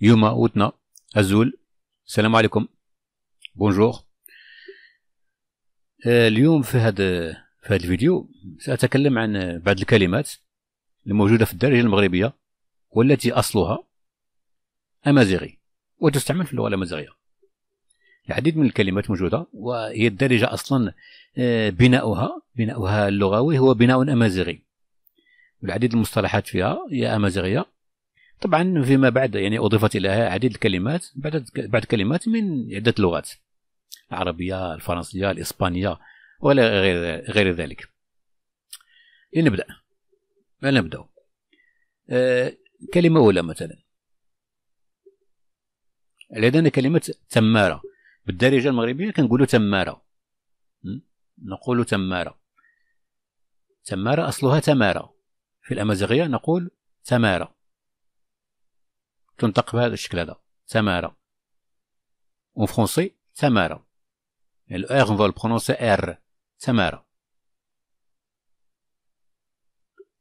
يوما وتنا أزول السلام عليكم بونجور اليوم في هذا في هذا الفيديو سأتكلم عن بعض الكلمات الموجودة في الدارجة المغربية والتي أصلها أمازيغي وتستعمل في اللغة الأمازيغية العديد من الكلمات موجودة وهي الدارجة أصلا آه، بناؤها بناؤها اللغوي هو بناء أمازيغي والعديد المصطلحات فيها هي أمازيغية طبعا فيما بعد يعني أضيفت إليها عديد الكلمات بعد بعد كلمات من عدة لغات العربية الفرنسية الإسبانية ولا غير غير ذلك لنبدأ لنبدا أه كلمة أولى مثلا لدينا كلمة تمارة بالدارجة المغربية كنقولوا تمارة نقول تمارة تمارة أصلها تمارة في الأمازيغية نقول تمارة تنطق بهذا الشكل هذا تمارا اون فرونسي تمارا الار نفول va le prononcer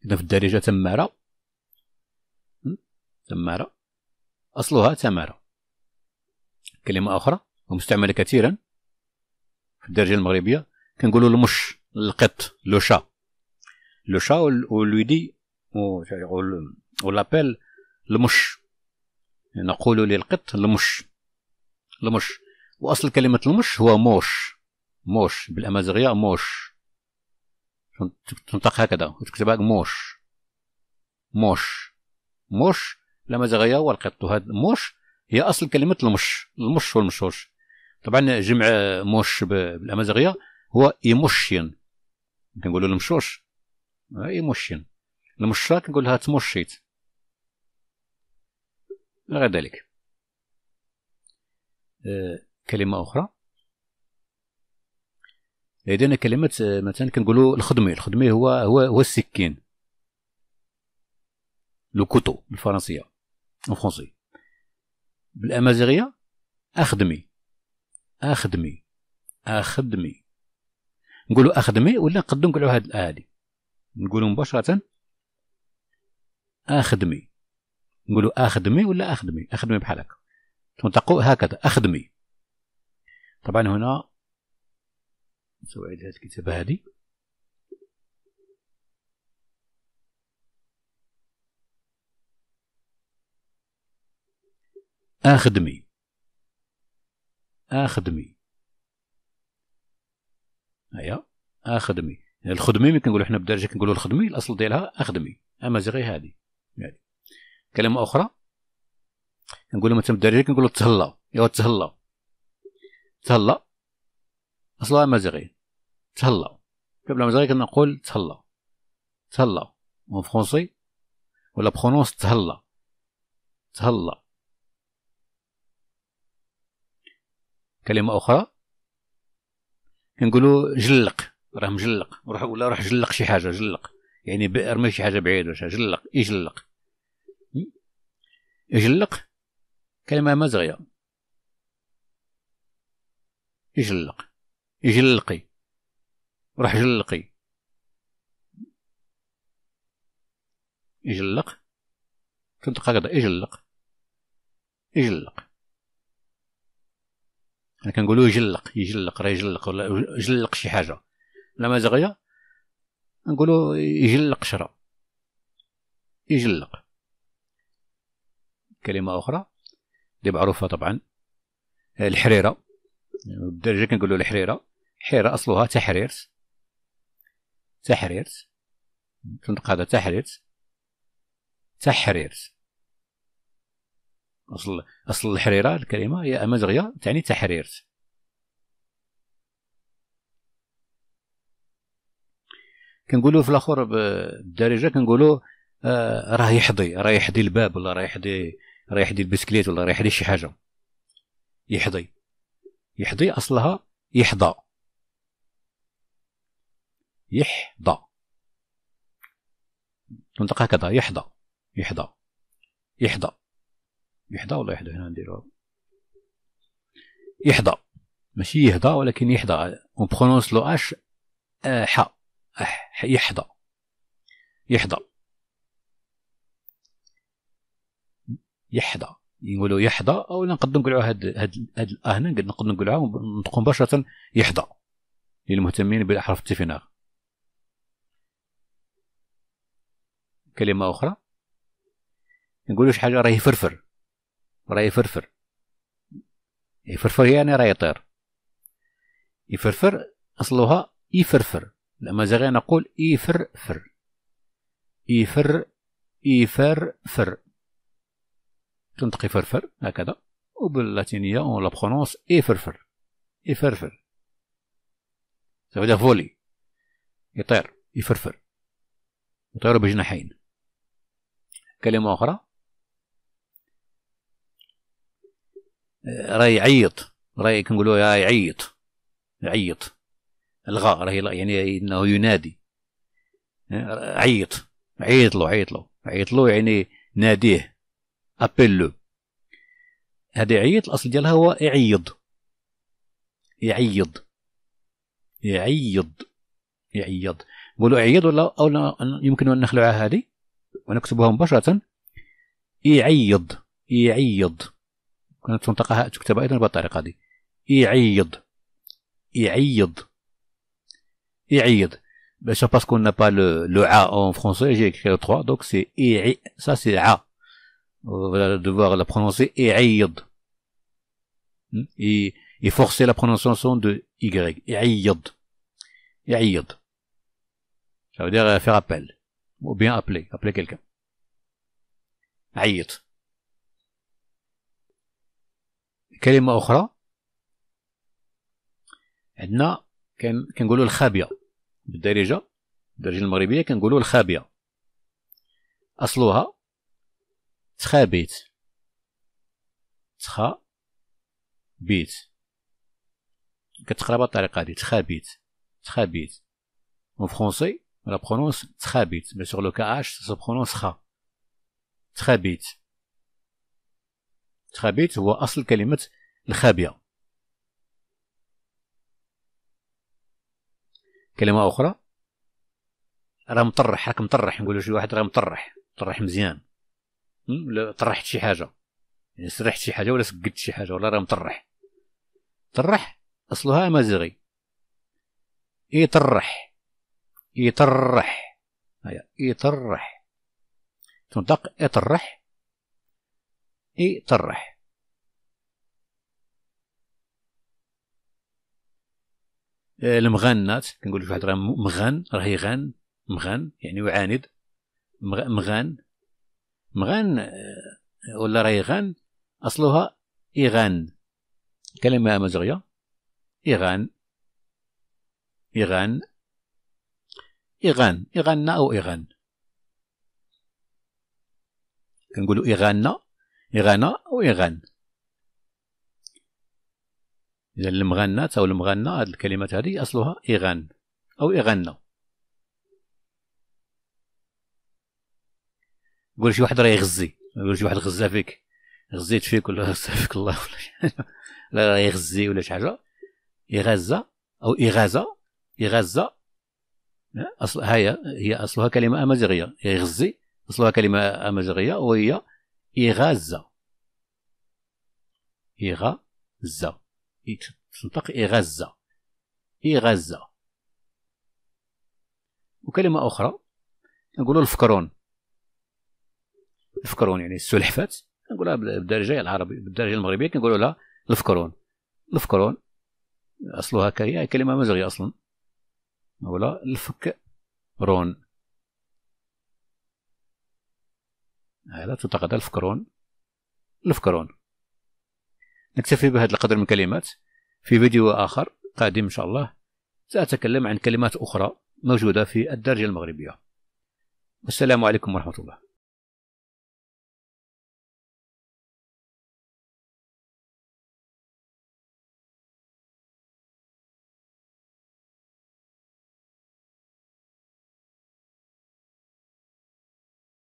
إذا في الدارجة تمارة تمارة أصلها تمارة كلمة أخرى ومستعملة كثيرا في الدارجة المغربية كنقولوا المش القط لو شا لو شا ولويدي ولابيل المش نقول للقط لمش لمش واصل كلمه المش هو موش موش بالامازيغيه موش تنطق هكذا وتكتبها موش موش موش الامازيغيه والقط هذا موش هي اصل كلمه المش المش والمشوش طبعا جمع موش بالامازيغيه هو ايموشين كنقولوا المشوش ايموشين المشا كنقولها تموشيت تمشيت غير ذلك آه، كلمة أخرى لدينا كلمة آه، مثلا كنقولوا الخدمي الخدمي هو هو هو السكين لو كوتو بالفرنسية اون فرونسي بالأمازيغية أخدمي أخدمي أخدمي نقولوا أخدمي ولا نقدروا نقولوا هاد هادي نقولوا مباشرة أخدمي نقولوا اخدمي ولا اخدمي اخدمي بحال هكا تنطقوا هكذا اخدمي طبعا هنا نسوي هذه الكتابه هذه اخدمي اخدمي هيا أيوة، اخدمي الخدمي ملي كنقولوا حنا بالدارجه كنقولوا الخدمي الاصل ديالها اخدمي امازيغي هذه يعني كلمه اخرى نقول لهم انتم الدراري كنقول له تهلاو ايوا تهلاو تهلا اصلها امازيغي تهلا قبل امازيغي كنا نقول تهلا اون فرونسي ولا برونونس تهلا تهلا كلمه اخرى كنقولوا جلق راه مجلق روح ولا روح جلق شي حاجه جلق يعني ارمي شي حاجه بعيد ولا جلق اي جلق يجلق كلمة مزغية يجلق يجلقي راح جلقي يجلق تنطق هكذا يجلق يجلق انا كنقولو يجلق يجلق راه يجلق ولا يجلق شي حاجه لا مزغيه نقولو يجلق شرا يجلق كلمه اخرى اللي معروفه طبعا الحريره بالدرجه كنقولوا الحريره حيره اصلها تحريرت تحريرت تنطق هذا تحريرت تحريرت اصل اصل الحريره الكلمه هي امازغيه تعني تحريرت كنقولوا في الاخر بالدارجه كنقولوا آه راه يحضي راه يحضي الباب ولا راه يحضي رايح يدير بسكليت ولا رايح يدير شي حاجه يحضي يحضي اصلها يحضى يحضى تنطق هكذا يحضى يحضى يحضى يحضى ولا يحضى هنا نديرو يحضى ماشي يهضى ولكن يحضى اون برونونس لو اش ح آه، يحضى يحضى يحظى نقولوا يحظى او نقدر نقولوا هاد هاد هاد الاهنا نقدر نقولها نطقوا مباشره يحظى للمهتمين بالاحرف التفناغ كلمه اخرى نقولوا شي حاجه راه يفرفر راه يفرفر يفرفر يعني راه يطير يفرفر اصلها يفرفر الامازيغيه نقول يفرفر يفر يفرفر تنطقي فرفر هكذا وباللاتينيه اون لا برونونس اي فرفر اي فرفر سافو فولي يطير يفرفر يطير بجناحين كلمه اخرى راه يعيط راه كنقولوا يا يعيط يعيط الغاء راه يعني انه ينادي عيط عيط له عيط له عيط له يعني ناديه ابيلو هذه عيط الاصل ديالها هو يعيض يعيض يعيض يعيض نقولوا يعيض ولا او يمكن ان نخلعها هذه ونكتبها مباشره يعيض يعيض كانت تنطقها تكتب ايضا بالطريقه هذه يعيض يعيض يعيض باش باسكو نبا لو لو pas le, فرونسي جي en français, j'ai écrit le 3, donc سي ça Euh, on devoir la prononcer E'id. Hmm? Et, et forcer la prononciation de Y. E'id. E'id. Ça veut dire euh, faire appel. Ou bien appeler, appeler quelqu'un. E'id. كلمة أخرى عندنا كنقولوا الخابية بالدارجة بالدارجة المغربية كنقولوا الخابية أصلها تخا بيت تخا بيت كتقرا بالطريقه هذه تخا بيت تخا بيت اون فرونسي لا برونونس تخا بيت مي سور لو كا اش سو برونونس خا تخا بيت تخا بيت هو اصل كلمه الخابيه كلمه اخرى راه مطرح راك مطرح نقولوا شي واحد راه مطرح مطرح مزيان ولا طرحت شي حاجه يعني سرحت شي حاجه ولا سقدت شي حاجه ولا راه مطرح طرح اصلها امازيغي يطرح يطرح هيا يطرح تنطق يطرح يطرح آه، المغنات كنقول لك واحد راه مغن راه يغن مغن يعني يعاند مغن مغان ولا ريغان أصلها إيغان كلمة أمازيغية إيغان إيغان إيغان إيغانا أو إيغان كنقولوا إيغانا إيغانا أو إيغان إذا المغنات أو المغنى هذه الكلمات هذه أصلها إيغان أو إيغانا يقول شي واحد راه يغزي يقول شي واحد غزا فيك غزيت فيك ولا غزا فيك الله ولا لا راه يغزي ولا شي حاجه يغزا أو إغازة يغزا أصل هي هي أصلها كلمة أمازيغية يغزي أصلها كلمة أمازيغية وهي إغازة إغازة تنطق إغازة إغازة وكلمة أخرى نقولوا الفكرون الفكرون يعني السلحفات كنقولها بالدارجه يعني العربيه بالدارجه المغربيه كنقولوا لها الفكرون الفكرون اصلها كهي كلمه مزغيه اصلا ولا الفك رون هذا تعتقد الفكرون الفكرون نكتفي بهذا القدر من الكلمات في فيديو آخر قادم إن شاء الله سأتكلم عن كلمات أخرى موجودة في الدرجة المغربية والسلام عليكم ورحمة الله